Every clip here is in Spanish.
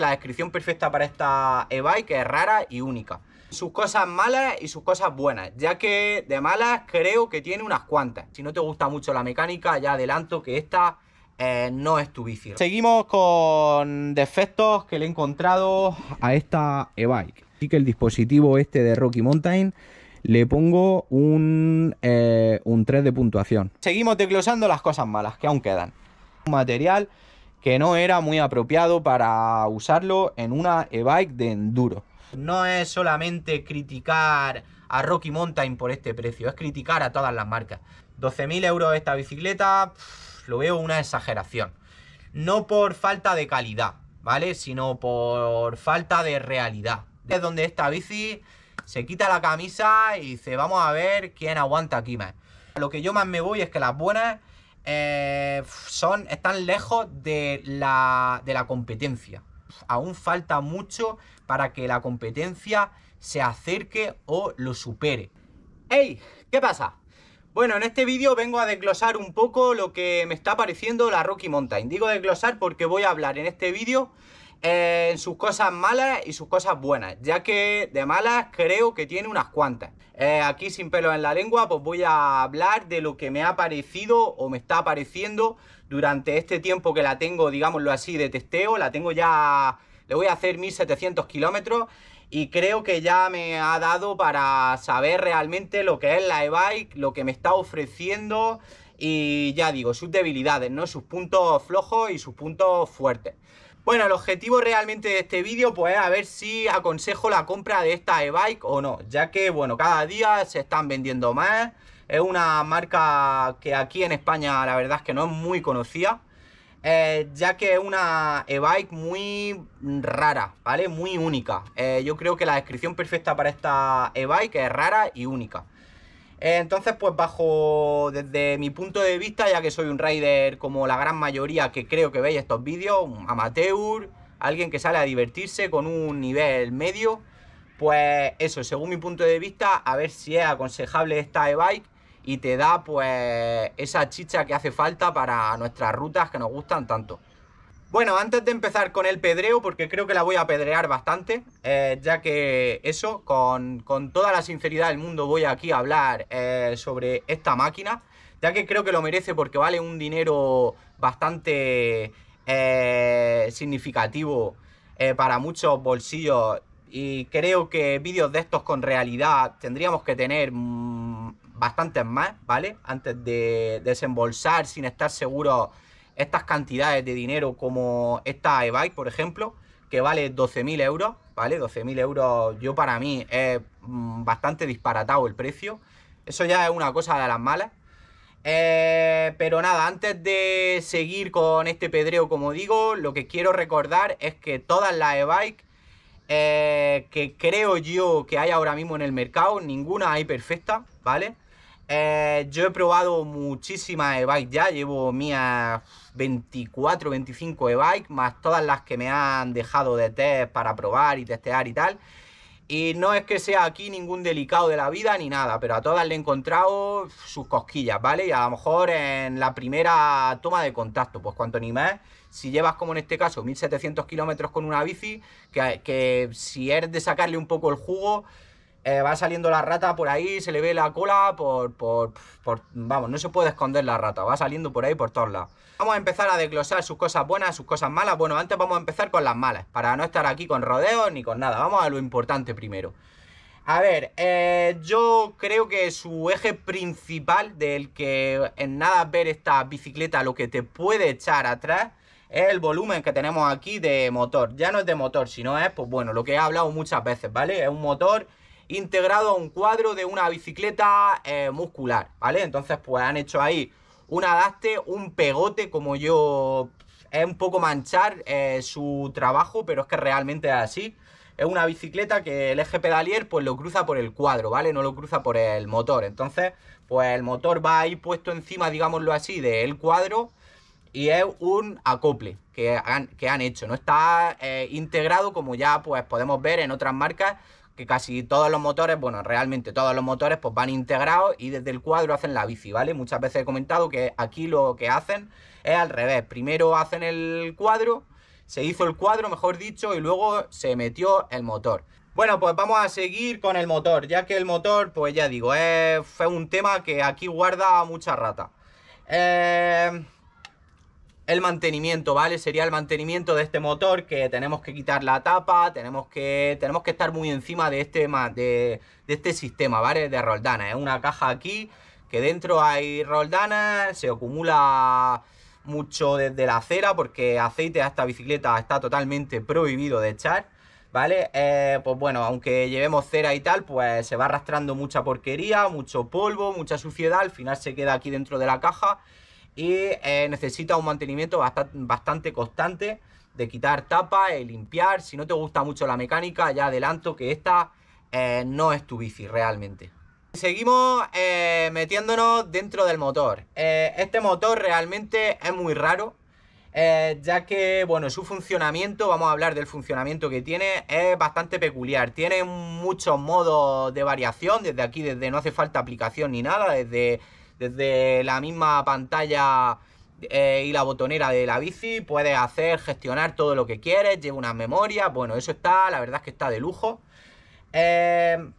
la descripción perfecta para esta e bike es rara y única. Sus cosas malas y sus cosas buenas, ya que de malas creo que tiene unas cuantas. Si no te gusta mucho la mecánica, ya adelanto que esta eh, no es tu bici. Seguimos con defectos que le he encontrado a esta e-bike. Así que el dispositivo este de Rocky Mountain le pongo un, eh, un 3 de puntuación. Seguimos desglosando las cosas malas que aún quedan. material que no era muy apropiado para usarlo en una e-bike de enduro. No es solamente criticar a Rocky Mountain por este precio, es criticar a todas las marcas. 12.000 euros esta bicicleta, lo veo una exageración. No por falta de calidad, ¿vale? Sino por falta de realidad. Es donde esta bici se quita la camisa y dice, vamos a ver quién aguanta aquí más. Lo que yo más me voy es que las buenas eh, son, están lejos de la, competencia. Aún falta mucho para que la competencia se acerque o lo supere. ¡Hey! ¿Qué pasa? Bueno, en este vídeo vengo a desglosar un poco lo que me está pareciendo la Rocky Mountain. Digo desglosar porque voy a hablar en este vídeo eh, en sus cosas malas y sus cosas buenas, ya que de malas creo que tiene unas cuantas. Eh, aquí sin pelo en la lengua, pues voy a hablar de lo que me ha parecido o me está pareciendo durante este tiempo que la tengo, digámoslo así, de testeo. La tengo ya, le voy a hacer 1700 kilómetros y creo que ya me ha dado para saber realmente lo que es la e-bike, lo que me está ofreciendo y ya digo, sus debilidades, ¿no? Sus puntos flojos y sus puntos fuertes. Bueno, el objetivo realmente de este vídeo pues es a ver si aconsejo la compra de esta e-bike o no, ya que bueno, cada día se están vendiendo más, es una marca que aquí en España la verdad es que no es muy conocida, eh, ya que es una e-bike muy rara, ¿vale? Muy única. Eh, yo creo que la descripción perfecta para esta e-bike es rara y única. Entonces, pues bajo, desde mi punto de vista, ya que soy un rider como la gran mayoría que creo que veis estos vídeos, un amateur, alguien que sale a divertirse con un nivel medio, pues eso, según mi punto de vista, a ver si es aconsejable esta e-bike y te da pues esa chicha que hace falta para nuestras rutas que nos gustan tanto. Bueno, antes de empezar con el pedreo, porque creo que la voy a pedrear bastante, eh, ya que eso, con, toda la sinceridad del mundo voy aquí a hablar eh, sobre esta máquina, ya que creo que lo merece porque vale un dinero bastante eh, significativo para muchos bolsillos y creo que vídeos de estos con realidad tendríamos que tener mm, bastantes más, ¿vale? Antes de desembolsar sin estar seguros estas cantidades de dinero como esta e bike por ejemplo, que vale 12.000 euros, ¿vale? 12.000 euros yo para mí es mm, bastante disparatado el precio. Eso ya es una cosa de las malas. Eh, pero nada, antes de seguir con este pedreo, como digo, lo que quiero recordar es que todas las e bikes eh, que creo yo que hay ahora mismo en el mercado, ninguna hay perfecta, ¿vale? Eh, yo he probado muchísimas e-bike ya, llevo mías 24, 25 e-bike, más todas las que me han dejado de test para probar y testear y tal. Y no es que sea aquí ningún delicado de la vida ni nada, pero a todas le he encontrado sus cosquillas, ¿vale? Y a lo mejor en la primera toma de contacto, pues cuanto ni más, si llevas como en este caso 1700 kilómetros con una bici, que, que si eres de sacarle un poco el jugo, eh, va saliendo la rata por ahí, se le ve la cola por, por, por, Vamos, no se puede esconder la rata, va saliendo por ahí por todos lados. Vamos a empezar a desglosar sus cosas buenas, sus cosas malas. Bueno, antes vamos a empezar con las malas, para no estar aquí con rodeos ni con nada. Vamos a lo importante primero. A ver, eh, yo creo que su eje principal del que en nada ver esta bicicleta lo que te puede echar atrás es el volumen que tenemos aquí de motor. Ya no es de motor, sino es, pues bueno, lo que he hablado muchas veces, ¿vale? Es un motor integrado a un cuadro de una bicicleta eh, muscular, ¿vale? Entonces, pues han hecho ahí un adapte, un pegote, como yo... Es un poco manchar eh, su trabajo, pero es que realmente es así. Es una bicicleta que el eje pedalier pues lo cruza por el cuadro, ¿vale? No lo cruza por el motor. Entonces, pues el motor va ahí puesto encima, digámoslo así, del cuadro y es un acople que han, que han hecho. No está eh, integrado como ya pues podemos ver en otras marcas que casi todos los motores, bueno, realmente todos los motores pues van integrados y desde el cuadro hacen la bici, ¿vale? Muchas veces he comentado que aquí lo que hacen es al revés, primero hacen el cuadro, se hizo el cuadro, mejor dicho, y luego se metió el motor. Bueno, pues vamos a seguir con el motor, ya que el motor, pues ya digo, eh, fue un tema que aquí guarda mucha rata. Eh, el mantenimiento, ¿vale? Sería el mantenimiento de este motor que tenemos que quitar la tapa, tenemos que, tenemos que estar muy encima de este, de, este sistema, ¿vale? De roldana, es una caja aquí que dentro hay roldana, se acumula mucho desde la cera porque aceite a esta bicicleta está totalmente prohibido de echar. ¿Vale? Eh, pues bueno, aunque llevemos cera y tal, pues se va arrastrando mucha porquería, mucho polvo, mucha suciedad, al final se queda aquí dentro de la caja y eh, necesita un mantenimiento bastante, constante de quitar tapa, y eh, limpiar. Si no te gusta mucho la mecánica, ya adelanto que esta eh, no es tu bici realmente. Seguimos metiéndonos dentro del motor. este motor realmente es muy raro, ya que bueno, su funcionamiento, vamos a hablar del funcionamiento que tiene, es bastante peculiar. Tiene muchos modos de variación, desde aquí, desde no hace falta aplicación ni nada, desde desde la misma pantalla eh, y la botonera de la bici, puedes hacer, gestionar todo lo que quieres, lleva una memoria, bueno, eso está, la verdad es que está de lujo. Eh,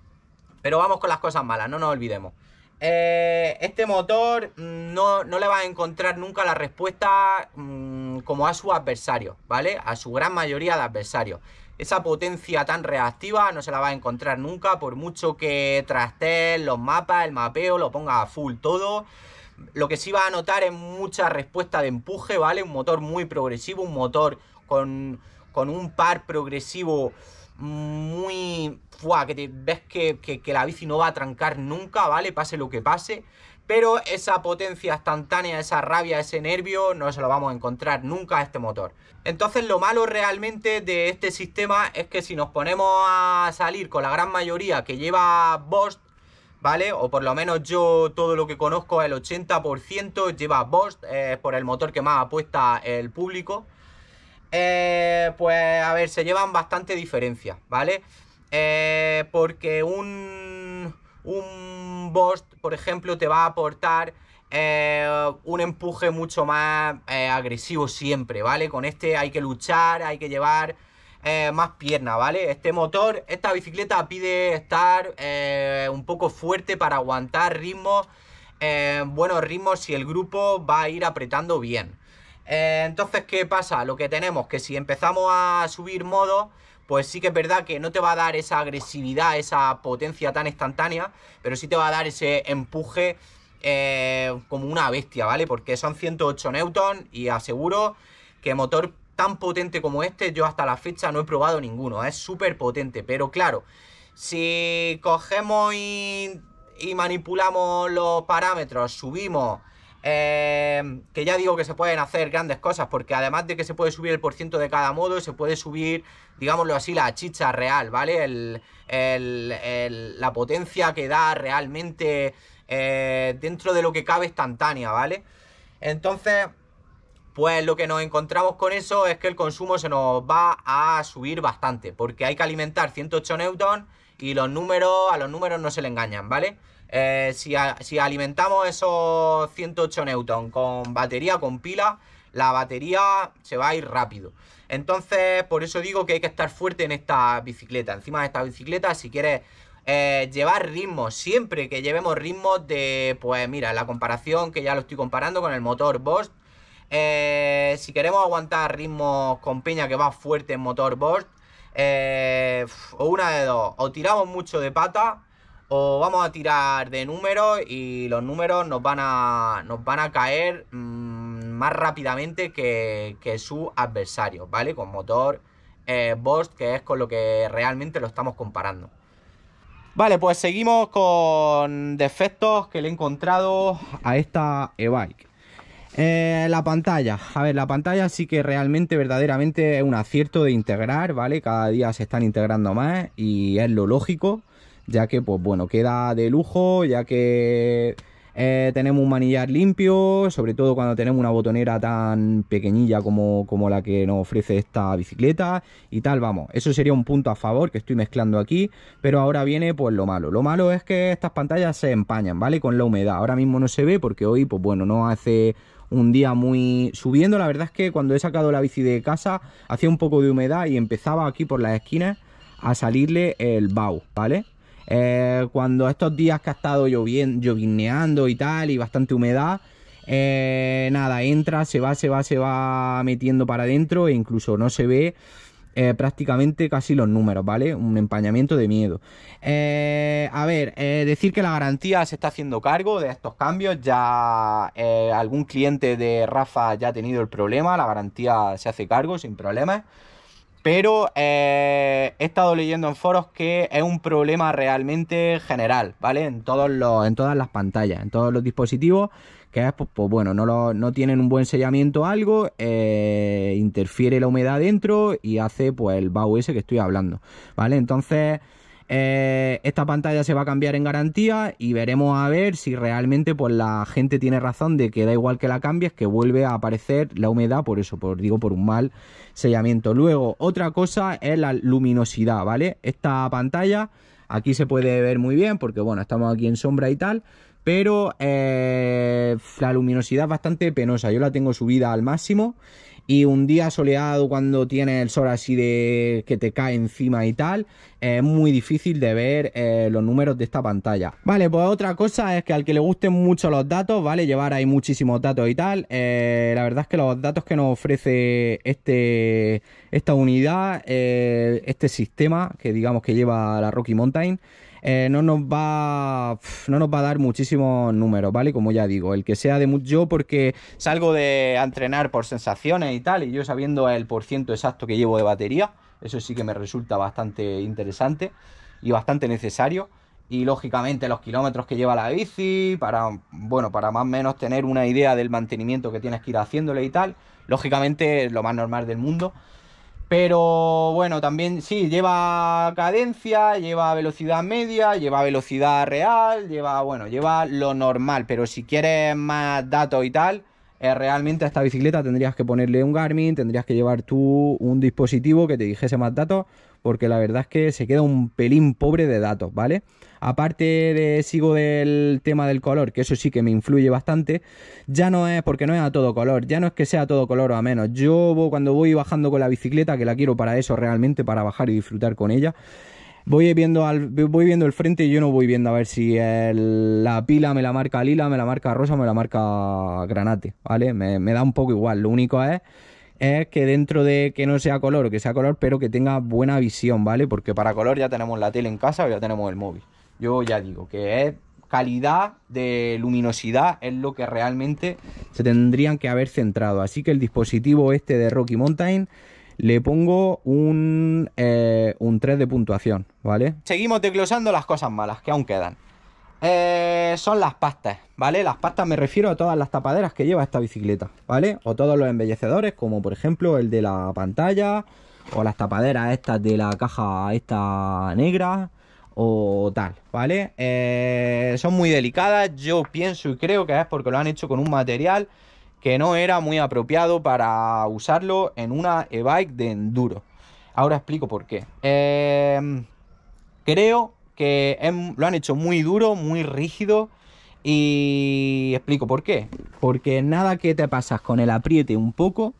pero vamos con las cosas malas, no nos olvidemos. Eh, este motor no, le va a encontrar nunca la respuesta mm, como a su adversario, ¿vale? A su gran mayoría de adversarios. Esa potencia tan reactiva no se la va a encontrar nunca, por mucho que traste los mapas, el mapeo, lo ponga a full todo. Lo que sí va a notar es mucha respuesta de empuje, ¿vale? Un motor muy progresivo, un motor con, un par progresivo muy... ¡Fua! que ves que, que la bici no va a trancar nunca, ¿vale? Pase lo que pase pero esa potencia instantánea, esa rabia, ese nervio, no se lo vamos a encontrar nunca a este motor. Entonces lo malo realmente de este sistema es que si nos ponemos a salir con la gran mayoría que lleva Bost ¿vale? O por lo menos yo todo lo que conozco, el 80% lleva Bosch, por el motor que más apuesta el público. Eh, pues a ver, se llevan bastante diferencia, ¿vale? Eh, porque un un boss, por ejemplo, te va a aportar eh, un empuje mucho más eh, agresivo siempre, ¿vale? Con este hay que luchar, hay que llevar eh, más pierna, ¿vale? Este motor, esta bicicleta pide estar un poco fuerte para aguantar ritmos, buenos ritmos si el grupo va a ir apretando bien. entonces, ¿qué pasa? Lo que tenemos, que si empezamos a subir modo pues sí que es verdad que no te va a dar esa agresividad, esa potencia tan instantánea, pero sí te va a dar ese empuje eh, como una bestia, ¿vale? Porque son 108 Newton y aseguro que motor tan potente como este yo hasta la fecha no he probado ninguno, ¿eh? es súper potente, pero claro, si cogemos y manipulamos los parámetros, subimos eh, que ya digo que se pueden hacer grandes cosas, porque además de que se puede subir el ciento de cada modo, se puede subir, digámoslo así, la chicha real, ¿vale? la potencia que da realmente eh, dentro de lo que cabe instantánea, ¿vale? Entonces, pues lo que nos encontramos con eso es que el consumo se nos va a subir bastante, porque hay que alimentar 108 Newton y los números, a los números no se le engañan, ¿vale? vale eh, si, alimentamos esos 108 Newton con batería, con pila, la batería se va a ir rápido. Entonces, por eso digo que hay que estar fuerte en esta bicicleta. Encima de esta bicicleta, si quieres eh, llevar ritmos, siempre que llevemos ritmos de, pues mira, la comparación que ya lo estoy comparando con el motor Bosch. Eh, si queremos aguantar ritmos con peña que va fuerte en motor Bosch, o una de dos, o tiramos mucho de pata o vamos a tirar de números y los números nos van a, nos van a caer mm, más rápidamente que, su adversario, ¿vale? Con motor eh, que es con lo que realmente lo estamos comparando. Vale, pues seguimos con defectos que le he encontrado a esta e-bike. Eh, la pantalla, a ver, la pantalla sí que realmente, verdaderamente es un acierto de integrar, ¿vale? Cada día se están integrando más y es lo lógico, ya que pues bueno, queda de lujo, ya que eh, tenemos un manillar limpio, sobre todo cuando tenemos una botonera tan pequeñilla como, como la que nos ofrece esta bicicleta y tal, vamos, eso sería un punto a favor que estoy mezclando aquí, pero ahora viene pues lo malo, lo malo es que estas pantallas se empañan, ¿vale? Con la humedad, ahora mismo no se ve porque hoy pues bueno, no hace un día muy subiendo, la verdad es que cuando he sacado la bici de casa hacía un poco de humedad y empezaba aquí por las esquinas a salirle el bau, ¿vale? Eh, cuando estos días que ha estado lloviendo, llovineando y tal, y bastante humedad, eh, nada, entra, se va, se va, se va metiendo para adentro e incluso no se ve eh, prácticamente casi los números, ¿vale? Un empañamiento de miedo. a ver, decir que la garantía se está haciendo cargo de estos cambios, ya algún cliente de Rafa ya ha tenido el problema, la garantía se hace cargo sin problemas pero eh, he estado leyendo en foros que es un problema realmente general, ¿vale? En, todos los, en todas las pantallas, en todos los dispositivos, que es, pues, pues bueno, no, no tienen un buen sellamiento algo, eh, interfiere la humedad dentro y hace pues el BAU ese que estoy hablando, ¿vale? Entonces... Eh, esta pantalla se va a cambiar en garantía y veremos a ver si realmente pues, la gente tiene razón de que da igual que la cambies, que vuelve a aparecer la humedad, por eso, por, digo, por un mal sellamiento. Luego, otra cosa es la luminosidad, ¿vale? Esta pantalla aquí se puede ver muy bien porque, bueno, estamos aquí en sombra y tal, pero eh, la luminosidad es bastante penosa. Yo la tengo subida al máximo y un día soleado cuando tiene el sol así de que te cae encima y tal, es muy difícil de ver eh, los números de esta pantalla. Vale, pues otra cosa es que al que le gusten mucho los datos, ¿vale? Llevar ahí muchísimos datos y tal. Eh, la verdad es que los datos que nos ofrece este, esta unidad, eh, este sistema que digamos que lleva la Rocky Mountain, no, nos va, no nos va a dar muchísimos números, ¿vale? Como ya digo, el que sea de yo porque salgo de entrenar por sensaciones y tal, y yo sabiendo el por ciento exacto que llevo de batería, eso sí que me resulta bastante interesante y bastante necesario. Y lógicamente los kilómetros que lleva la bici, para, bueno, para más o menos tener una idea del mantenimiento que tienes que ir haciéndole y tal. Lógicamente es lo más normal del mundo. Pero bueno, también sí, lleva cadencia, lleva velocidad media, lleva velocidad real, lleva, bueno, lleva lo normal. Pero si quieres más datos y tal, eh, realmente a esta bicicleta tendrías que ponerle un Garmin, tendrías que llevar tú un dispositivo que te dijese más datos, porque la verdad es que se queda un pelín pobre de datos, ¿vale? Aparte de sigo del tema del color, que eso sí que me influye bastante, ya no es porque no es a todo color, ya no es que sea a todo color o a menos. Yo cuando voy bajando con la bicicleta, que la quiero para eso realmente, para bajar y disfrutar con ella, voy viendo al, voy viendo el frente y yo no voy viendo a ver si la pila me la marca lila, me la marca rosa, me la marca granate, ¿vale? Me, da un poco igual. Lo único es es que dentro de que no sea color o que sea color, pero que tenga buena visión, ¿vale? Porque para color ya tenemos la tele en casa o ya tenemos el móvil. Yo ya digo que es calidad de luminosidad es lo que realmente se tendrían que haber centrado. Así que el dispositivo este de Rocky Mountain le pongo un, 3 eh, de puntuación, ¿vale? Seguimos desglosando las cosas malas que aún quedan. Eh, son las pastas, ¿vale? Las pastas me refiero a todas las tapaderas que lleva esta bicicleta, ¿vale? O todos los embellecedores, como por ejemplo el de la pantalla, o las tapaderas estas de la caja esta negra, o tal, ¿vale? Eh, son muy delicadas, yo pienso y creo que es porque lo han hecho con un material que no era muy apropiado para usarlo en una e-bike de enduro. Ahora explico por qué. Em, creo que lo han hecho muy duro, muy rígido. Y explico por qué. Porque nada que te pasas con el apriete un poco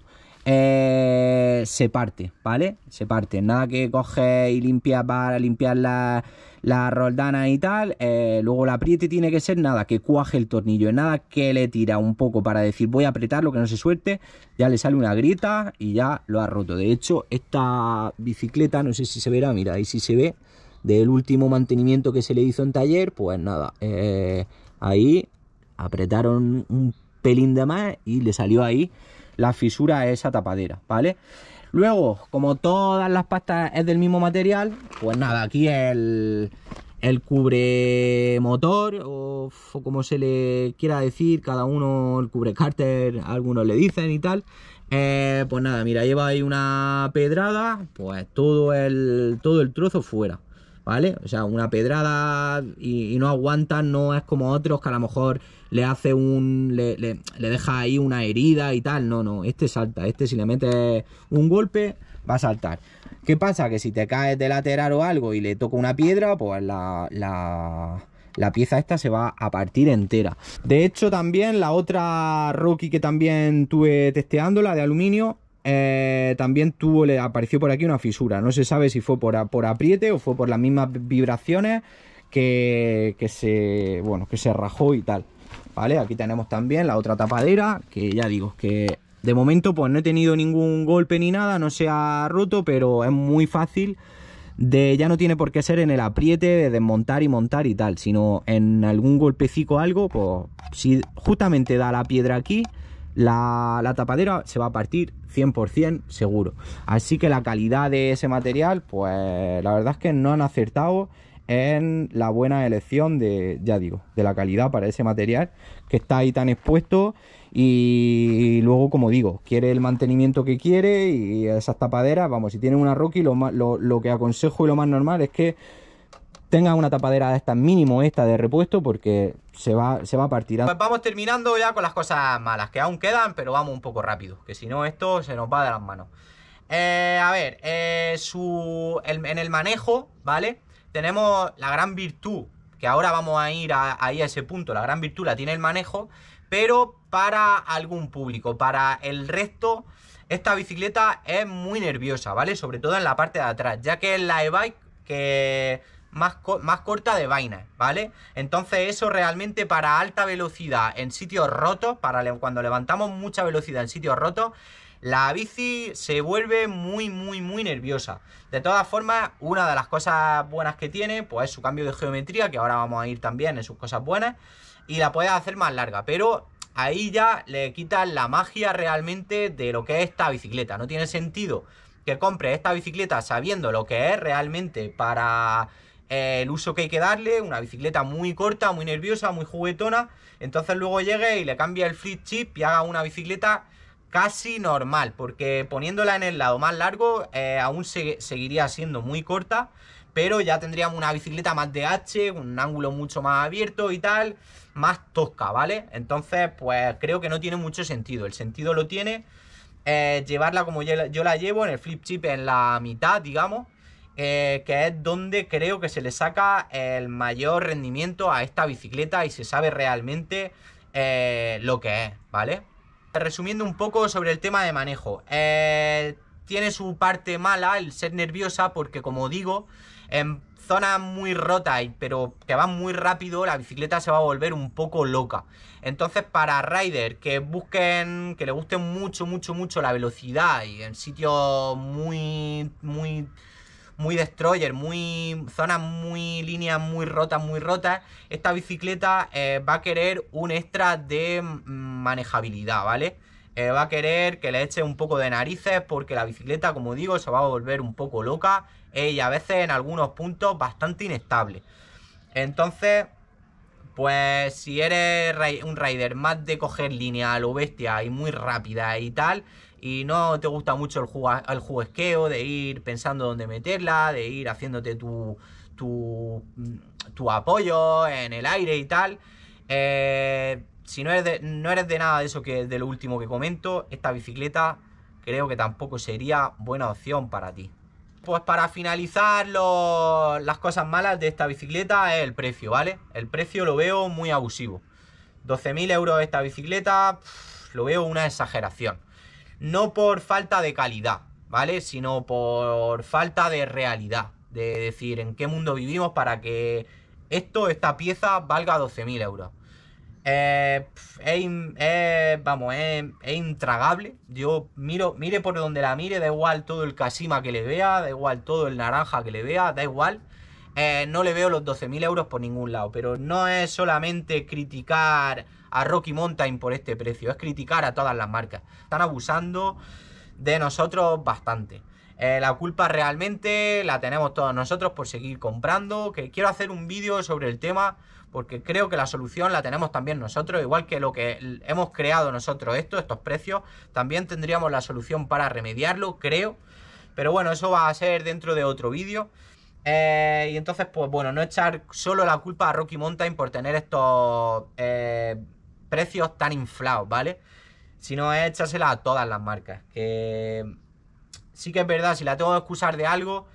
eh, se parte, ¿vale? Se parte. Nada que coge y limpia para limpiar la, la roldana y tal. Eh, luego la apriete tiene que ser nada que cuaje el tornillo. Nada que le tira un poco para decir voy a apretarlo que no se suelte. Ya le sale una grieta y ya lo ha roto. De hecho, esta bicicleta, no sé si se verá, mira, ahí si se ve. Del último mantenimiento que se le hizo en taller, pues nada. Eh, ahí apretaron un pelín de más y le salió ahí la fisura a esa tapadera, ¿vale? Luego, como todas las pastas es del mismo material, pues nada, aquí el, el cubre motor o, como se le quiera decir, cada uno el cubre cárter, algunos le dicen y tal. Eh, pues nada, mira, lleva ahí una pedrada, pues todo el, todo el trozo fuera. ¿Vale? O sea, una pedrada y, y no aguanta, no es como otros que a lo mejor le hace un. Le, deja ahí una herida y tal. No, no, este salta. Este, si le metes un golpe, va a saltar. ¿Qué pasa? Que si te caes de lateral o algo y le toca una piedra, pues la, la, pieza esta se va a partir entera. De hecho, también la otra Rocky que también tuve testeando, la de aluminio, eh, también tuvo, le apareció por aquí una fisura. No se sabe si fue por, por apriete o fue por las mismas vibraciones que, que se. Bueno, que se rajó y tal. Aquí tenemos también la otra tapadera, que ya digo, que de momento pues no he tenido ningún golpe ni nada, no se ha roto, pero es muy fácil de ya no tiene por qué ser en el apriete de desmontar y montar y tal, sino en algún golpecico algo, pues si justamente da la piedra aquí, la, la, tapadera se va a partir 100% seguro. Así que la calidad de ese material, pues la verdad es que no han acertado en la buena elección de, ya digo, de la calidad para ese material que está ahí tan expuesto y luego, como digo, quiere el mantenimiento que quiere y esas tapaderas, vamos, si tienen una Rocky, lo, lo, lo que aconsejo y lo más normal es que Tenga una tapadera de esta mínimo esta de repuesto porque se va, se va a partir. Pues vamos terminando ya con las cosas malas que aún quedan, pero vamos un poco rápido, que si no esto se nos va de las manos. Eh, a ver, eh, su, en el manejo, ¿vale? tenemos la gran virtud, que ahora vamos a ir ahí a ese punto, la gran virtud la tiene el manejo, pero para algún público, para el resto, esta bicicleta es muy nerviosa, ¿vale? Sobre todo en la parte de atrás, ya que es la e-bike que más, más corta de vainas, ¿vale? Entonces eso realmente para alta velocidad en sitios rotos, para cuando levantamos mucha velocidad en sitios rotos, la bici se vuelve muy, muy, muy nerviosa. De todas formas, una de las cosas buenas que tiene, pues es su cambio de geometría, que ahora vamos a ir también en sus cosas buenas, y la puedes hacer más larga, pero ahí ya le quitas la magia realmente de lo que es esta bicicleta. No tiene sentido que compre esta bicicleta sabiendo lo que es realmente para eh, el uso que hay que darle, una bicicleta muy corta, muy nerviosa, muy juguetona, entonces luego llegue y le cambia el flip chip y haga una bicicleta casi normal, porque poniéndola en el lado más largo eh, aún seguiría siendo muy corta, pero ya tendríamos una bicicleta más de H, un ángulo mucho más abierto y tal, más tosca, ¿vale? Entonces, pues creo que no tiene mucho sentido, el sentido lo tiene eh, llevarla como yo, la llevo, en el flip chip en la mitad, digamos, eh, que es donde creo que se le saca el mayor rendimiento a esta bicicleta y se sabe realmente lo que es, ¿vale? Eh, resumiendo un poco sobre el tema de manejo. Eh, tiene su parte mala, el ser nerviosa, porque como digo, en zona muy rota, pero que van muy rápido, la bicicleta se va a volver un poco loca. Entonces, para rider que busquen, que le guste mucho, mucho, mucho la velocidad y en sitios muy, muy muy destroyer, muy zonas muy líneas muy rotas, muy rotas, esta bicicleta eh, va a querer un extra de mm, manejabilidad, ¿vale? Eh, va a querer que le eche un poco de narices porque la bicicleta, como digo, se va a volver un poco loca eh, y a veces en algunos puntos bastante inestable. Entonces, pues si eres un rider más de coger línea a lo bestia y muy rápida y tal, y no te gusta mucho el, juega, el juguesqueo de ir pensando dónde meterla, de ir haciéndote tu, tu, mm, apoyo en el aire y tal. Eh, si no eres, de, no eres de nada de eso que de lo último que comento, esta bicicleta creo que tampoco sería buena opción para ti. Pues para finalizar las cosas malas de esta bicicleta es el precio, ¿vale? El precio lo veo muy abusivo. 12.000 euros esta bicicleta, lo veo una exageración no por falta de calidad, ¿vale? Sino por falta de realidad, de decir en qué mundo vivimos para que esto, esta pieza, valga 12.000 euros. Eh, es, vamos, es, intragable. Yo miro, mire por donde la mire, da igual todo el casima que le vea, da igual todo el naranja que le vea, da igual. Eh, no le veo los 12.000 euros por ningún lado, pero no es solamente criticar a Rocky Mountain por este precio, es criticar a todas las marcas. Están abusando de nosotros bastante. Eh, la culpa realmente la tenemos todos nosotros por seguir comprando, que quiero hacer un vídeo sobre el tema porque creo que la solución la tenemos también nosotros, igual que lo que hemos creado nosotros esto, estos precios, también tendríamos la solución para remediarlo, creo. Pero bueno, eso va a ser dentro de otro vídeo. Eh, y entonces, pues bueno, no echar solo la culpa a Rocky Mountain por tener estos... Eh, precios tan inflados, ¿vale? Si no es a todas las marcas. Que sí que es verdad, si la tengo que excusar de algo,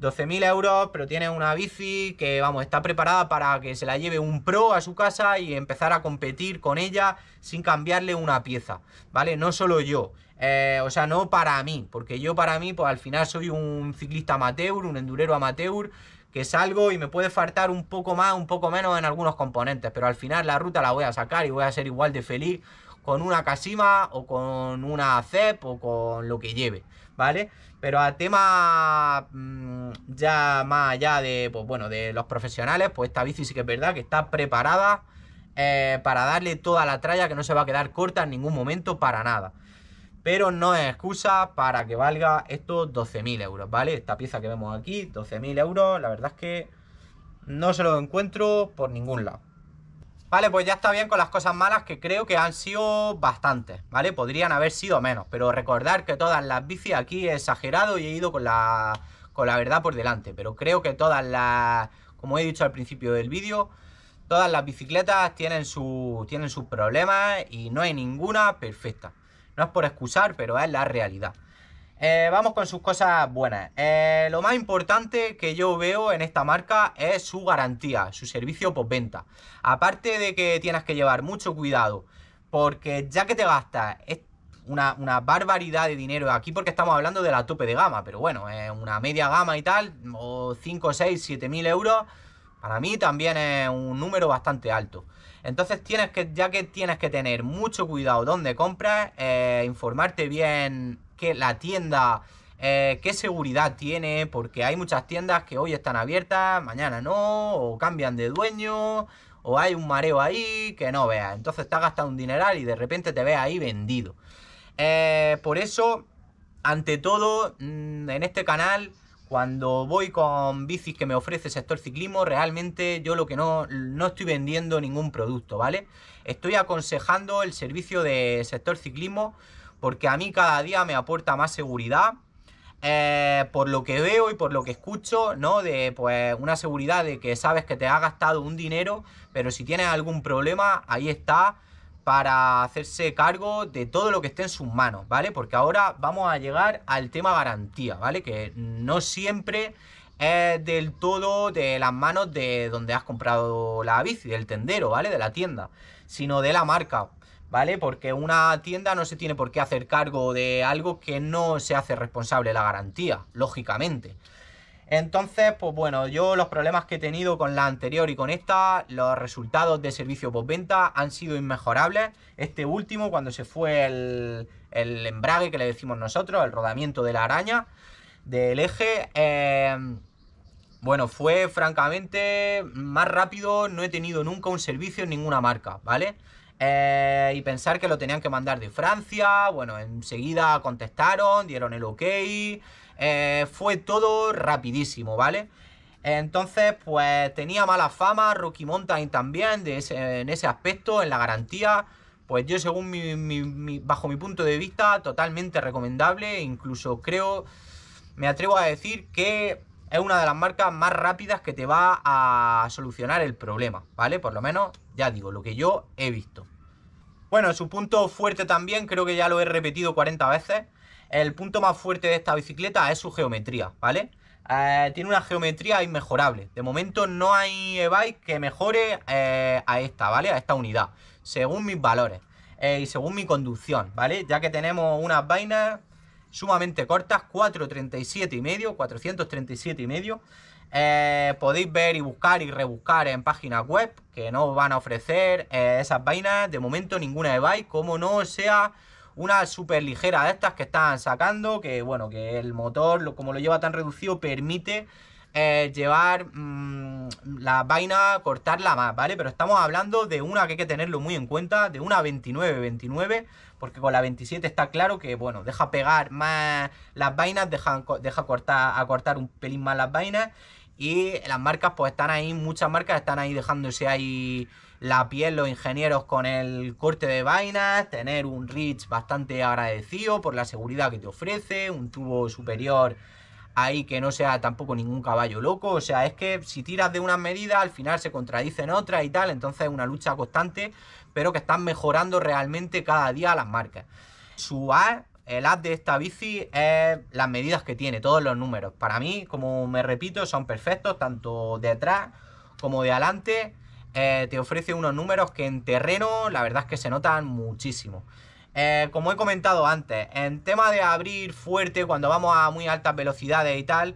12.000 euros, pero tiene una bici que, vamos, está preparada para que se la lleve un pro a su casa y empezar a competir con ella sin cambiarle una pieza, ¿vale? No solo yo, eh, o sea, no para mí, porque yo para mí, pues al final soy un ciclista amateur, un endurero amateur, que salgo y me puede faltar un poco más, un poco menos en algunos componentes, pero al final la ruta la voy a sacar y voy a ser igual de feliz con una Casima o con una CEP o con lo que lleve, ¿vale? Pero a tema mm, ya más allá de, pues bueno, de los profesionales, pues esta bici sí que es verdad que está preparada eh, para darle toda la tralla que no se va a quedar corta en ningún momento para nada pero no es excusa para que valga estos 12.000 euros, ¿vale? Esta pieza que vemos aquí, 12.000 euros, la verdad es que no se lo encuentro por ningún lado. Vale, pues ya está bien con las cosas malas que creo que han sido bastantes, ¿vale? Podrían haber sido menos, pero recordar que todas las bicis aquí he exagerado y he ido con la, con la verdad por delante, pero creo que todas las, como he dicho al principio del vídeo, todas las bicicletas tienen, su, tienen sus problemas y no hay ninguna perfecta. No es por excusar, pero es la realidad. Eh, vamos con sus cosas buenas. Eh, lo más importante que yo veo en esta marca es su garantía, su servicio postventa. Aparte de que tienes que llevar mucho cuidado, porque ya que te gastas una, una barbaridad de dinero aquí, porque estamos hablando de la tope de gama, pero bueno, es una media gama y tal, o 5, 6, 7 mil euros, para mí también es un número bastante alto. Entonces tienes que, ya que tienes que tener mucho cuidado dónde compras, eh, informarte bien que la tienda, eh, qué seguridad tiene, porque hay muchas tiendas que hoy están abiertas, mañana no, o cambian de dueño, o hay un mareo ahí que no veas. Entonces te has gastado un dineral y de repente te ve ahí vendido. Eh, por eso, ante todo, mm, en este canal cuando voy con bicis que me ofrece sector ciclismo, realmente yo lo que no, estoy vendiendo ningún producto, ¿vale? Estoy aconsejando el servicio de sector ciclismo porque a mí cada día me aporta más seguridad, eh, por lo que veo y por lo que escucho, ¿no? De pues una seguridad de que sabes que te ha gastado un dinero, pero si tienes algún problema, ahí está para hacerse cargo de todo lo que esté en sus manos, ¿vale? Porque ahora vamos a llegar al tema garantía, ¿vale? Que no siempre es del todo de las manos de donde has comprado la bici, del tendero, ¿vale? De la tienda, sino de la marca, ¿vale? Porque una tienda no se tiene por qué hacer cargo de algo que no se hace responsable la garantía, lógicamente. Entonces, pues bueno, yo los problemas que he tenido con la anterior y con esta, los resultados de servicio postventa han sido inmejorables. Este último, cuando se fue el, embrague que le decimos nosotros, el rodamiento de la araña, del eje, em, bueno, fue francamente más rápido, no he tenido nunca un servicio en ninguna marca, ¿vale? Eh, y pensar que lo tenían que mandar de Francia, bueno, enseguida contestaron, dieron el ok, eh, fue todo rapidísimo, ¿vale? Entonces, pues tenía mala fama, Rocky Mountain también, de en ese aspecto, en la garantía. Pues yo, según bajo mi punto de vista, totalmente recomendable. Incluso creo, me atrevo a decir que es una de las marcas más rápidas que te va a solucionar el problema, ¿vale? Por lo menos, ya digo, lo que yo he visto. Bueno, su punto fuerte también, creo que ya lo he repetido 40 veces, el punto más fuerte de esta bicicleta es su geometría, ¿vale? Eh, tiene una geometría inmejorable. De momento no hay e-bike que mejore eh, a esta, ¿vale? A esta unidad, según mis valores eh, y según mi conducción, ¿vale? Ya que tenemos unas vainas sumamente cortas, 437 y medio, 437 y medio. podéis ver y buscar y rebuscar en páginas web que no van a ofrecer esas vainas. De momento ninguna e-bike, como no sea una súper ligera de estas que están sacando, que bueno, que el motor, como lo lleva tan reducido, permite eh, llevar mm, la vaina, cortarla más, ¿vale? Pero estamos hablando de una que hay que tenerlo muy en cuenta, de una 29-29, porque con la 27 está claro que, bueno, deja pegar más las vainas, deja, deja cortar, un pelín más las vainas, y las marcas pues están ahí, muchas marcas están ahí dejándose ahí la piel los ingenieros con el corte de vainas, tener un reach bastante agradecido por la seguridad que te ofrece, un tubo superior ahí que no sea tampoco ningún caballo loco, o sea, es que si tiras de una medida al final se contradicen otras y tal, entonces es una lucha constante, pero que están mejorando realmente cada día las marcas. Su el A de esta bici es las medidas que tiene, todos los números. Para mí, como me repito, son perfectos, tanto de atrás como de adelante. Eh, te ofrece unos números que en terreno la verdad es que se notan muchísimo. Eh, como he comentado antes, en tema de abrir fuerte cuando vamos a muy altas velocidades y tal,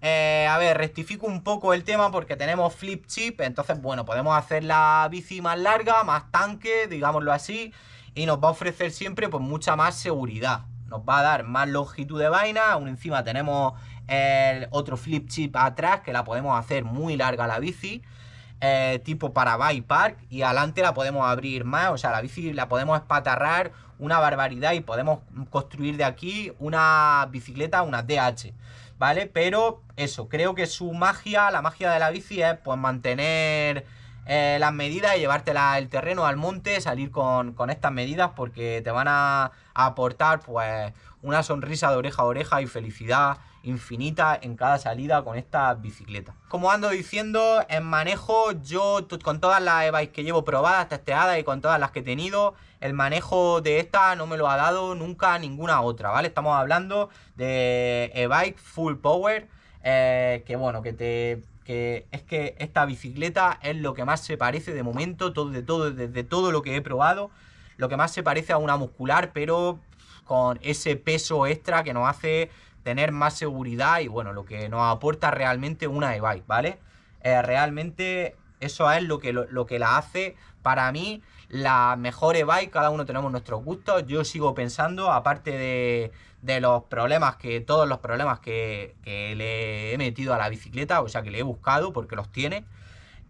eh, a ver, rectifico un poco el tema porque tenemos flip chip, entonces bueno, podemos hacer la bici más larga, más tanque, digámoslo así, y nos va a ofrecer siempre pues mucha más seguridad. Nos va a dar más longitud de vaina, aún encima tenemos el otro flip chip atrás que la podemos hacer muy larga la bici. Eh, tipo para bike park y adelante la podemos abrir más, o sea, la bici la podemos espatarrar una barbaridad y podemos construir de aquí una bicicleta, una DH, ¿vale? Pero eso, creo que su magia, la magia de la bici es pues mantener eh, las medidas y llevártela el terreno al monte, salir con, estas medidas porque te van a, a aportar pues una sonrisa de oreja a oreja y felicidad infinita en cada salida con esta bicicleta. Como ando diciendo, en manejo yo con todas las e-bikes que llevo probadas, testeadas y con todas las que he tenido, el manejo de esta no me lo ha dado nunca ninguna otra, ¿vale? Estamos hablando de e-bike full power, eh, que bueno, que te que es que esta bicicleta es lo que más se parece de momento, todo, de todo, desde todo lo que he probado, lo que más se parece a una muscular, pero con ese peso extra que nos hace tener más seguridad y bueno, lo que nos aporta realmente una e-bike, ¿vale? Eh, realmente eso es lo que, lo, que la hace para mí la mejor e-bike, cada uno tenemos nuestros gustos, yo sigo pensando, aparte de, los problemas que, todos los problemas que, le he metido a la bicicleta, o sea que le he buscado porque los tiene,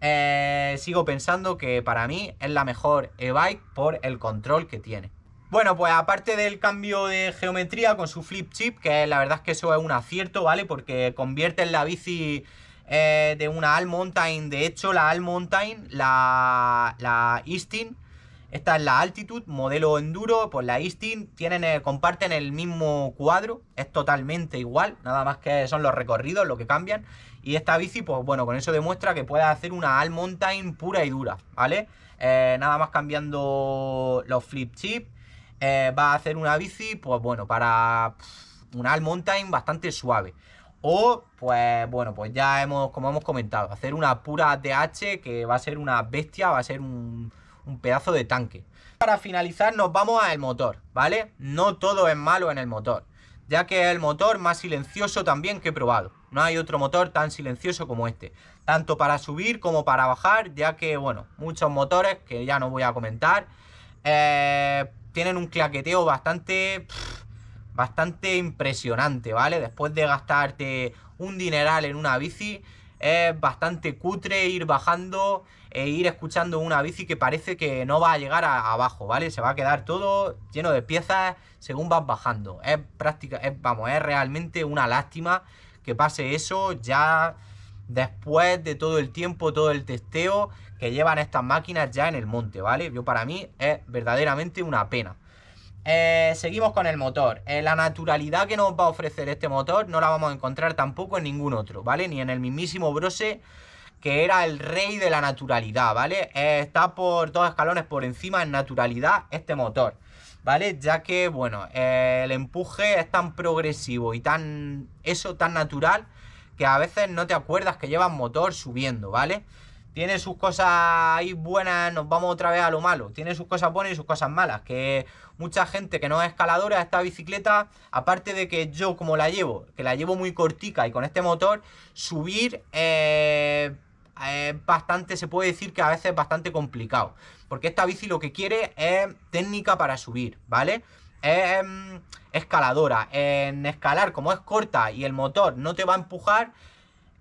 eh, sigo pensando que para mí es la mejor e-bike por el control que tiene. Bueno, pues aparte del cambio de geometría con su flip chip, que la verdad es que eso es un acierto, ¿vale? Porque convierte en la bici eh, de una All Mountain. De hecho, la All Mountain, la, la Eastin, esta es la Altitude, modelo enduro, pues la Eastin tienen, eh, comparten el mismo cuadro, es totalmente igual, nada más que son los recorridos lo que cambian. Y esta bici, pues bueno, con eso demuestra que puede hacer una All Mountain pura y dura, ¿vale? Eh, nada más cambiando los flip chips eh, va a hacer una bici, pues bueno, para un all mountain bastante suave. O, pues bueno, pues ya hemos, como hemos comentado, hacer una pura DH que va a ser una bestia, va a ser un, un pedazo de tanque. Para finalizar nos vamos al motor, ¿vale? No todo es malo en el motor, ya que es el motor más silencioso también que he probado. No hay otro motor tan silencioso como este, tanto para subir como para bajar, ya que, bueno, muchos motores que ya no voy a comentar, eh, tienen un claqueteo bastante... bastante impresionante, ¿vale? Después de gastarte un dineral en una bici, es bastante cutre ir bajando e ir escuchando una bici que parece que no va a llegar abajo, ¿vale? Se va a quedar todo lleno de piezas según vas bajando. Es práctica, vamos, es realmente una lástima que pase eso ya después de todo el tiempo, todo el testeo que llevan estas máquinas ya en el monte, ¿vale? Yo para mí es verdaderamente una pena. Eh, seguimos con el motor. Eh, la naturalidad que nos va a ofrecer este motor no la vamos a encontrar tampoco en ningún otro, ¿vale? Ni en el mismísimo Brose, que era el rey de la naturalidad, ¿vale? Eh, está por todos escalones por encima en naturalidad este motor, ¿vale? Ya que, bueno, el empuje es tan progresivo y tan... eso, tan natural, que a veces no te acuerdas que llevan motor subiendo, ¿vale? vale tiene sus cosas ahí buenas, nos vamos otra vez a lo malo. Tiene sus cosas buenas y sus cosas malas. Que mucha gente que no es escaladora, esta bicicleta, aparte de que yo como la llevo, que la llevo muy cortica y con este motor, subir... es eh, eh, bastante, se puede decir que a veces es bastante complicado. Porque esta bici lo que quiere es técnica para subir, ¿vale? Es em, escaladora. En escalar, como es corta y el motor no te va a empujar,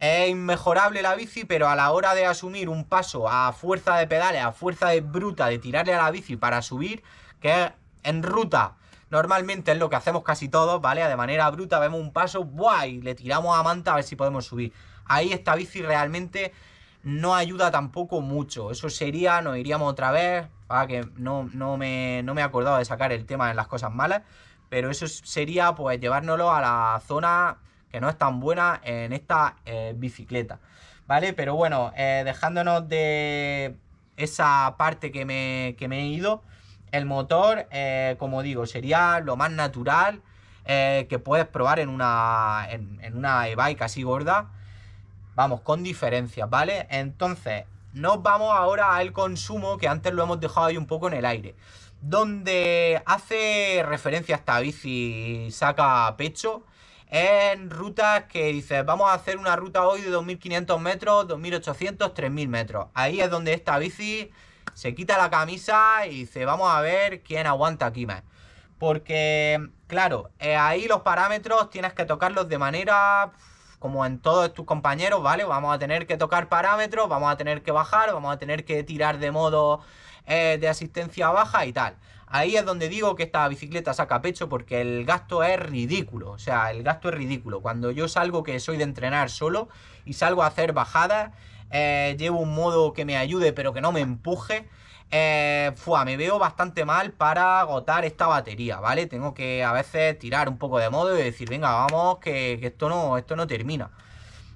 es inmejorable la bici, pero a la hora de asumir un paso a fuerza de pedales, a fuerza de bruta, de tirarle a la bici para subir, que en ruta. Normalmente es lo que hacemos casi todos, ¿vale? De manera bruta vemos un paso, ¡guay! Le tiramos a manta a ver si podemos subir. Ahí esta bici realmente no ayuda tampoco mucho. Eso sería, nos iríamos otra vez, para que no, no, me, no me he acordado de sacar el tema de las cosas malas, pero eso sería pues llevárnoslo a la zona que no es tan buena en esta eh, bicicleta, ¿vale? Pero bueno, eh, dejándonos de esa parte que me, me he ido, el motor, eh, como digo, sería lo más natural que puedes probar en una, en, e-bike así gorda, vamos, con diferencias, ¿vale? Entonces, nos vamos ahora al consumo que antes lo hemos dejado ahí un poco en el aire. Donde hace referencia a esta bici saca pecho en rutas que dices, vamos a hacer una ruta hoy de 2.500 metros, 2.800, 3.000 metros. Ahí es donde esta bici se quita la camisa y dice, vamos a ver quién aguanta aquí más. Porque, claro, eh, ahí los parámetros tienes que tocarlos de manera como en todos tus compañeros, ¿vale? Vamos a tener que tocar parámetros, vamos a tener que bajar, vamos a tener que tirar de modo eh, de asistencia baja y tal ahí es donde digo que esta bicicleta saca pecho porque el gasto es ridículo, o sea, el gasto es ridículo. Cuando yo salgo que soy de entrenar solo y salgo a hacer bajadas, eh, llevo un modo que me ayude pero que no me empuje. Eh, fua, me veo bastante mal para agotar esta batería, ¿vale? Tengo que a veces tirar un poco de modo y decir, venga, vamos, que, esto, no, esto no termina.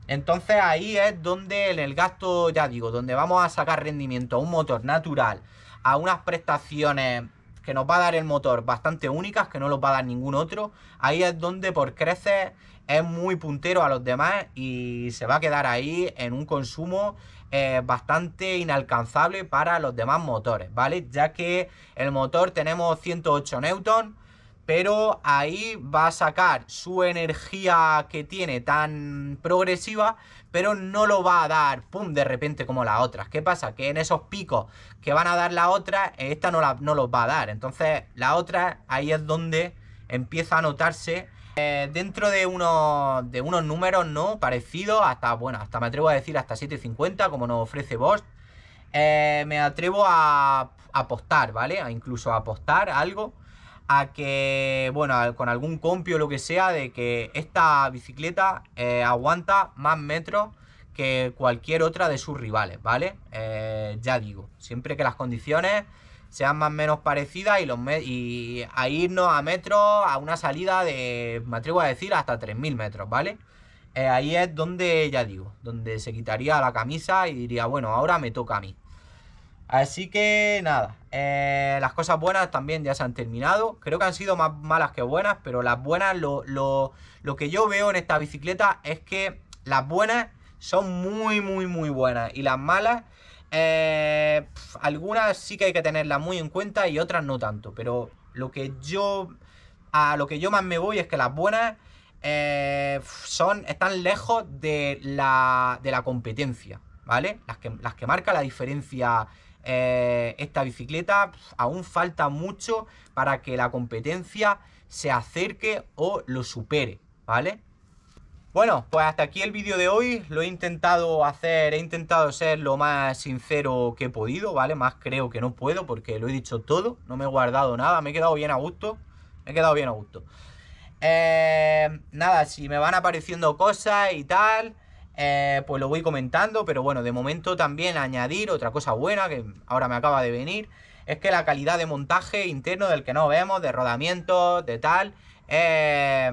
Entonces ahí es donde el gasto, ya digo, donde vamos a sacar rendimiento a un motor natural, a unas prestaciones que nos va a dar el motor bastante únicas, que no lo va a dar ningún otro. Ahí es donde por crecer es muy puntero a los demás y se va a quedar ahí en un consumo eh, bastante inalcanzable para los demás motores, ¿vale? Ya que el motor tenemos 108 newton pero ahí va a sacar su energía que tiene tan progresiva, pero no lo va a dar, pum, de repente como las otras. ¿Qué pasa? Que en esos picos que van a dar la otra, esta no, la, no los va a dar. Entonces, la otra, ahí es donde empieza a notarse eh, dentro de unos, de unos números, ¿no? Parecidos, hasta, bueno, hasta me atrevo a decir hasta 7.50, como nos ofrece Bost. Eh, me atrevo a, apostar, ¿vale? A incluso apostar algo a que, bueno, con algún compio o lo que sea, de que esta bicicleta eh, aguanta más metros que cualquier otra de sus rivales, ¿vale? Eh, ya digo, siempre que las condiciones sean más o menos parecidas y, a irnos a metros, a una salida de, me atrevo a decir, hasta 3.000 metros, ¿vale? Eh, ahí es donde, ya digo, donde se quitaría la camisa y diría, bueno, ahora me toca a mí. Así que nada, eh, las cosas buenas también ya se han terminado. Creo que han sido más malas que buenas, pero las buenas, lo, que yo veo en esta bicicleta es que las buenas son muy, muy, muy buenas. Y las malas, eh, algunas sí que hay que tenerlas muy en cuenta y otras no tanto. Pero lo que yo, a lo que yo más me voy es que las buenas eh, son, están lejos de la, competencia, ¿vale? Las que, las que marca la diferencia eh, esta bicicleta aún falta mucho para que la competencia se acerque o lo supere, ¿vale? Bueno, pues hasta aquí el vídeo de hoy, lo he intentado hacer, he intentado ser lo más sincero que he podido, ¿vale? Más creo que no puedo porque lo he dicho todo, no me he guardado nada, me he quedado bien a gusto, me he quedado bien a gusto. Eh, nada, si me van apareciendo cosas y tal, eh, pues lo voy comentando, pero bueno, de momento también añadir otra cosa buena que ahora me acaba de venir, es que la calidad de montaje interno del que no vemos, de rodamientos, de tal, eh,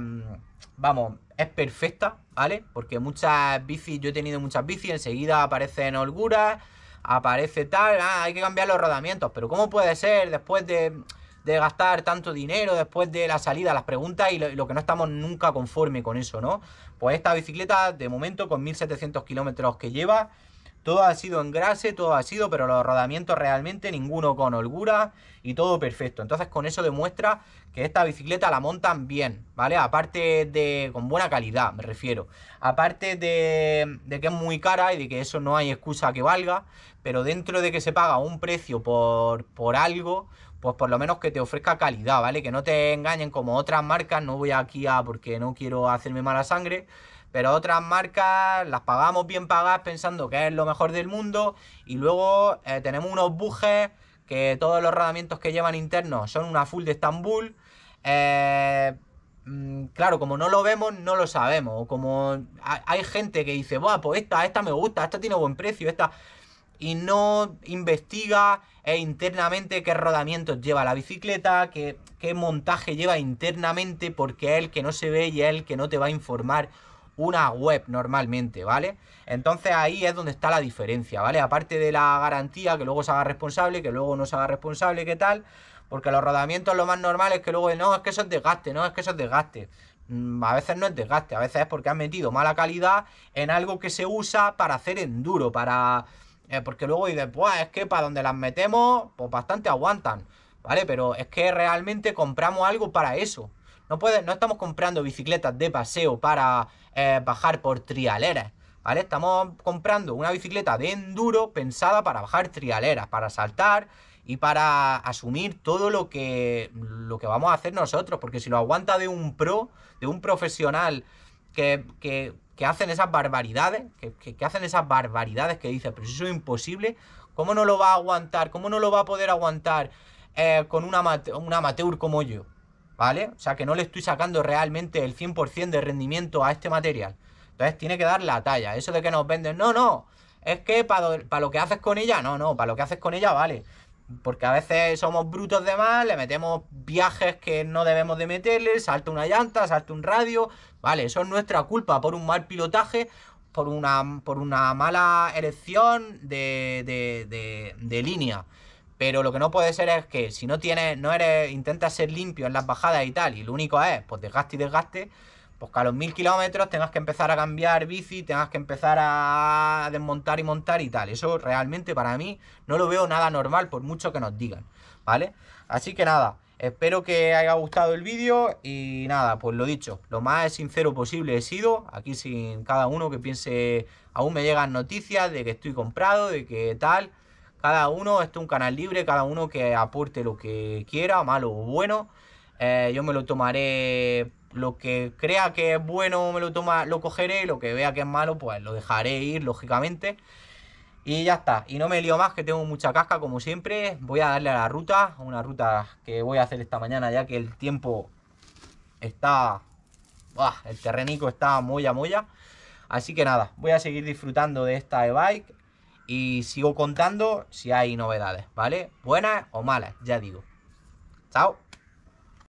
vamos, es perfecta, ¿vale? Porque muchas bicis, yo he tenido muchas bicis, enseguida aparecen holguras, aparece tal, ah, hay que cambiar los rodamientos, pero ¿cómo puede ser después de de gastar tanto dinero después de la salida, las preguntas y lo, que no estamos nunca conforme con eso, ¿no? Pues esta bicicleta, de momento, con 1700 kilómetros que lleva, todo ha sido engrase, todo ha sido, pero los rodamientos realmente ninguno con holgura y todo perfecto. Entonces con eso demuestra que esta bicicleta la montan bien, ¿vale? Aparte de con buena calidad, me refiero. Aparte de, de que es muy cara y de que eso no hay excusa que valga, pero dentro de que se paga un precio por, por algo, pues por lo menos que te ofrezca calidad, ¿vale? Que no te engañen como otras marcas, no voy aquí a porque no quiero hacerme mala sangre, pero otras marcas las pagamos bien pagadas pensando que es lo mejor del mundo y luego eh, tenemos unos bujes que todos los rodamientos que llevan internos son una full de Estambul. Eh, mm, claro, como no lo vemos, no lo sabemos. Como hay gente que dice, Buah, pues esta, esta me gusta, esta tiene buen precio, esta y no investiga e internamente qué rodamientos lleva la bicicleta, qué, qué montaje lleva internamente, porque es el que no se ve y es el que no te va a informar una web normalmente, ¿vale? Entonces ahí es donde está la diferencia, ¿vale? Aparte de la garantía, que luego se haga responsable, que luego no se haga responsable, ¿qué tal? Porque los rodamientos lo más normal es que luego, no, es que eso es desgaste, no, es que eso es desgaste. Mm, a veces no es desgaste, a veces es porque han metido mala calidad en algo que se usa para hacer enduro, para eh, porque luego dices, pues es que para donde las metemos, pues bastante aguantan, ¿vale? Pero es que realmente compramos algo para eso. No, no estamos comprando bicicletas de paseo para eh, bajar por trialeras, ¿vale? Estamos comprando una bicicleta de enduro pensada para bajar trialeras, para saltar y para asumir todo lo que, lo que vamos a hacer nosotros. Porque si lo aguanta de un pro, de un profesional que que hacen esas barbaridades, que, hacen esas barbaridades que dice, pero eso es imposible, ¿cómo no lo va a aguantar? ¿Cómo no lo va a poder aguantar eh, con un, amateur como yo? ¿Vale? O sea, que no le estoy sacando realmente el 100% de rendimiento a este material. Entonces tiene que dar la talla. Eso de que nos venden, no, no, es que para, para lo que haces con ella, no, no, para lo que haces con ella vale. Porque a veces somos brutos de mal, le metemos viajes que no debemos de meterle, salta una llanta, salta un radio. Vale, eso es nuestra culpa por un mal pilotaje, por una, por una mala elección de, de, de, de línea. Pero lo que no puede ser es que si no tienes, no eres, intentas ser limpio en las bajadas y tal, y lo único es, pues desgaste y desgaste, pues que a los mil kilómetros tengas que empezar a cambiar bici, tengas que empezar a desmontar y montar y tal. Eso realmente para mí no lo veo nada normal, por mucho que nos digan, ¿vale? Así que nada, espero que haya gustado el vídeo y nada, pues lo dicho, lo más sincero posible he sido, aquí sin cada uno que piense, aún me llegan noticias de que estoy comprado, de que tal... Cada uno, esto es un canal libre, cada uno que aporte lo que quiera, malo o bueno. Eh, yo me lo tomaré lo que crea que es bueno me lo toma, lo cogeré, lo que vea que es malo, pues lo dejaré ir, lógicamente. Y ya está, y no me lío más que tengo mucha casca como siempre. Voy a darle a la ruta, una ruta que voy a hacer esta mañana ya que el tiempo está... el terrenico está moya moya. Así que nada, voy a seguir disfrutando de esta e-bike y sigo contando si hay novedades, ¿vale? Buenas o malas, ya digo. Chao.